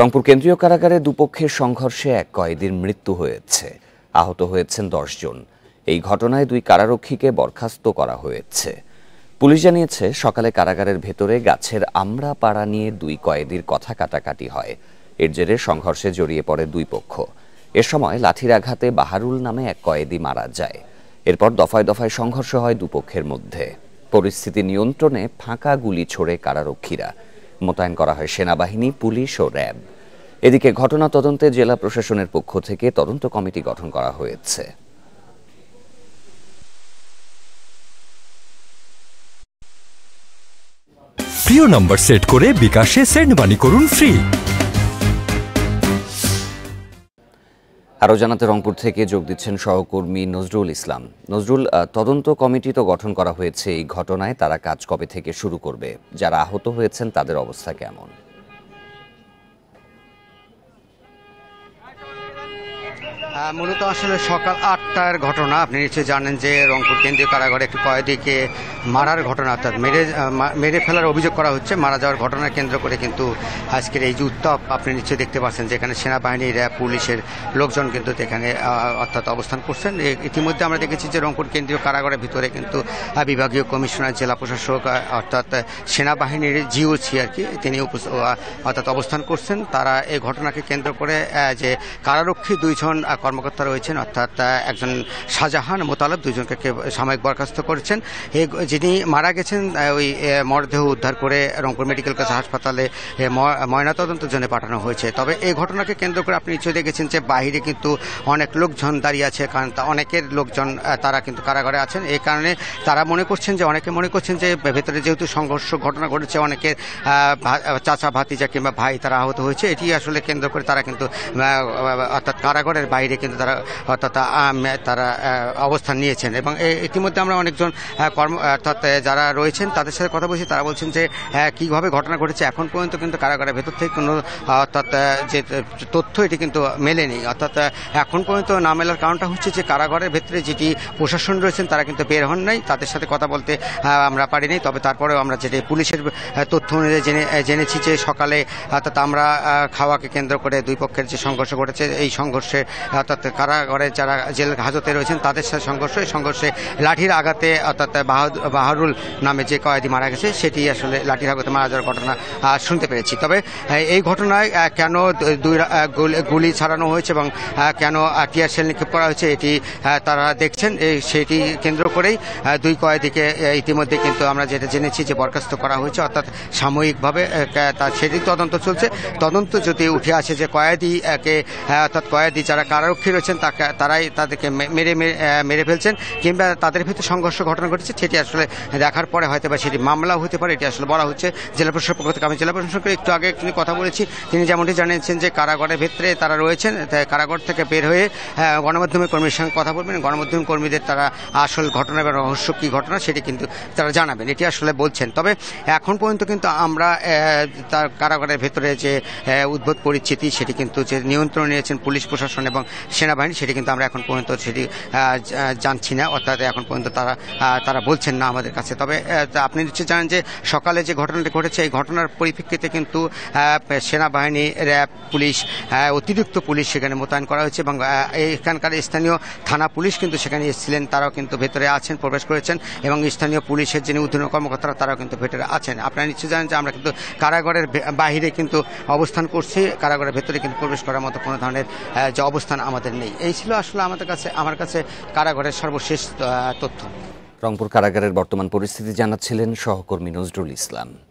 রংপুর কেন্দ্রীয় কারাগারে দুপক্ষের সংঘর্ষে এক কয়েদির মৃত্যু হয়েছে আহত হয়েছেন দশজন এই ঘটনায় দুই কারারক্ষীকে বরখাস্ত করা হয়েছে পুলিশ জানিয়েছে সকালে কারাগারের ভেতরে গাছের আমরা পাড়া নিয়ে দুই কয়েদির কথা কাটাকাটি হয় এর জেরে সংঘর্ষে জড়িয়ে পড়ে দুই পক্ষ এ সময় লাঠির আঘাতে বাহারুল নামে এক কয়েদি মারা যায় এরপর দফায় দফায় সংঘর্ষ হয় দুপক্ষের মধ্যে পরিস্থিতি নিয়ন্ত্রণে ফাঁকা গুলি ছোড়ে কারারক্ষীরা মোতায়েন করা হয় সেনাবাহিনী পুলিশ ও র্যাব এদিকে ঘটনা তদন্তে জেলা প্রশাসনের পক্ষ থেকে তদন্ত কমিটি গঠন করা হয়েছে প্রিয় নম্বর সেট করে বিকাশে সেন্ড মানি করুন ফ্রি আরও জানাতে রংপুর থেকে যোগ দিচ্ছেন সহকর্মী নজরুল ইসলাম নজরুল তদন্ত কমিটি তো গঠন করা হয়েছে এই ঘটনায় তারা কাজ কবে থেকে শুরু করবে যারা আহত হয়েছেন তাদের অবস্থা কেমন হ্যাঁ, মূলত আসলে সকাল আটটার ঘটনা আপনি নিশ্চয়ই জানেন যে রংপুর কেন্দ্রীয় কারাগারে একটি কয়েদিকে মারার ঘটনা অর্থাৎ মেরে মেরে ফেলার অভিযোগ করা হচ্ছে মারা যাওয়ার ঘটনা কেন্দ্র করে কিন্তু আজকের এই যে উত্তপ আপনি নিশ্চয়ই দেখতে পাচ্ছেন যেখানে সেনাবাহিনী র্যাব পুলিশের লোকজন কিন্তু এখানে অর্থাৎ অবস্থান করছেন ইতিমধ্যে আমরা দেখেছি যে রংপুর কেন্দ্রীয় কারাগারের ভিতরে কিন্তু বিভাগীয় কমিশনার জেলা প্রশাসক অর্থাৎ সেনাবাহিনীর জিওসি আর কি তিনি অর্থাৎ অবস্থান করছেন তারা এই ঘটনাকে কেন্দ্র করে যে কারারক্ষী দুইজন কর্মকর্তা রয়েছেন অর্থাৎ একজন শাহজাহান মোতালব দুজনকে সাময়িক বরখাস্ত করেছেন যিনি মারা গেছেন ওই মরদেহ উদ্ধার করে রংপুর মেডিকেল কলেজ হাসপাতালে ময়নাতদন্তের জন্য পাঠানো হয়েছে তবে এই ঘটনাকে কেন্দ্র করে আপনি নিশ্চয়ই দেখেছেন যে বাহিরে কিন্তু অনেক লোকজন দাঁড়িয়ে আছে কারণ অনেকের লোকজন তারা কিন্তু কারাগারে আছেন এই কারণে তারা মনে করছেন যে অনেকে মনে করছেন যে ভেতরে যেহেতু সংঘর্ষ ঘটনা ঘটেছে অনেকের চাচা ভাতিজা কিংবা ভাই তারা আহত হয়েছে এটি আসলে কেন্দ্র করে তারা কিন্তু অর্থাৎ কারাগারের বাইরে কিন্তু তারা অর্থাৎ তারা অবস্থান নিয়েছেন এবং ইতিমধ্যে আমরা অনেকজন কর্ম অর্থাৎ যারা রয়েছেন তাদের সাথে কথা বলছি তারা বলছেন যে কীভাবে ঘটনা ঘটেছে এখন পর্যন্ত কিন্তু কারাগারের ভেতর থেকে কোনো অর্থাৎ যে তথ্য এটি কিন্তু মেলেনি অর্থাৎ এখন পর্যন্ত না মেলার কারণটা হচ্ছে যে কারাগারের ভেতরে যেটি প্রশাসন রয়েছেন তারা কিন্তু বের হন নাই তাদের সাথে কথা বলতে আমরা পারিনি তবে তারপরেও আমরা যেটি পুলিশের তথ্য অনুযায়ী জেনে জেনেছি যে সকালে অর্থাৎ আমরা খাওয়াকে কেন্দ্র করে দুই পক্ষের যে সংঘর্ষ ঘটেছে এই সংঘর্ষে অর্থাৎ কারাগারে যারা জেল হাজতে রয়েছেন তাদের সাথে সংঘর্ষ এই সংঘর্ষে লাঠির আঘাতে অর্থাৎ বাহারুল নামে যে কয়েদি মারা গেছে সেটি আসলে লাঠির আঘাতে মারা যাওয়ার ঘটনা শুনতে পেরেছি তবে এই ঘটনায় কেন দুই গুলি ছাড়ানো হয়েছে এবং কেন টিয়ার সেল নিক্ষেপ করা হয়েছে এটি তারা দেখছেন সেটি কেন্দ্র করেই দুই কয়েদিকে ইতিমধ্যে কিন্তু আমরা যেটা জেনেছি যে বরখাস্ত করা হয়েছে অর্থাৎ সাময়িকভাবে তার সেটি তদন্ত চলছে তদন্ত যদি উঠে আসে যে কয়েদিকে অর্থাৎ কয়েদি যারা কারো পক্ষে রয়েছেন তারাই তাদেরকে মেরে মেরে ফেলছেন কিংবা তাদের ভিতরে সংঘর্ষ ঘটনা ঘটেছে সেটি আসলে দেখার পরে হয়তো বা সেটি মামলাও হতে পারে এটি আসলে বলা হচ্ছে জেলা প্রশাসন পক্ষ থেকে আমি জেলা প্রশাসনকে একটু আগে একটু কথা বলেছি তিনি যেমনটি জানিয়েছেন যে কারাগারের ভেতরে তারা রয়েছেন কারাগার থেকে বের হয়ে হ্যাঁ, গণমাধ্যমের কর্মীর সঙ্গে কথা বলবেন গণমাধ্যম কর্মীদের তারা আসল ঘটনা বা রহস্য কী ঘটনা সেটি কিন্তু তারা জানাবেন এটি আসলে বলছেন তবে এখন পর্যন্ত কিন্তু আমরা তার কারাগারের ভেতরে যে উদ্ভূত পরিস্থিতি সেটি কিন্তু যে নিয়ন্ত্রণ নিয়েছেন পুলিশ প্রশাসন এবং সেনাবাহিনী সেটি কিন্তু আমরা এখন পর্যন্ত সেটি জানছি না অর্থাৎ এখন পর্যন্ত তারা তারা বলছেন না আমাদের কাছে তবে আপনি নিশ্চয়ই জানেন যে সকালে যে ঘটনাটি ঘটেছে এই ঘটনার পরিপ্রেক্ষিতে কিন্তু সেনাবাহিনী র্যাব পুলিশ অতিরিক্ত পুলিশ সেখানে মোতায়েন করা হয়েছে এবং এখানকার স্থানীয় থানা পুলিশ কিন্তু সেখানে এসেছিলেন তারাও কিন্তু ভেতরে আছেন প্রবেশ করেছেন এবং স্থানীয় পুলিশের যিনি উদ্ধার কর্মকর্তারা তারাও কিন্তু ভেতরে আছেন আপনারা নিশ্চয়ই জানেন যে আমরা কিন্তু কারাগারের বাহিরে কিন্তু অবস্থান করছি কারাগারের ভেতরে কিন্তু প্রবেশ করার মতো কোনো ধরনের যে অবস্থান আমাদের নেই এই ছিল আসলে আমাদের কাছে আমার কাছে কারাগারের সর্বশেষ তথ্য রংপুর কারাগারের বর্তমান পরিস্থিতি জানাচ্ছিলেন সহকর্মী নজরুল ইসলাম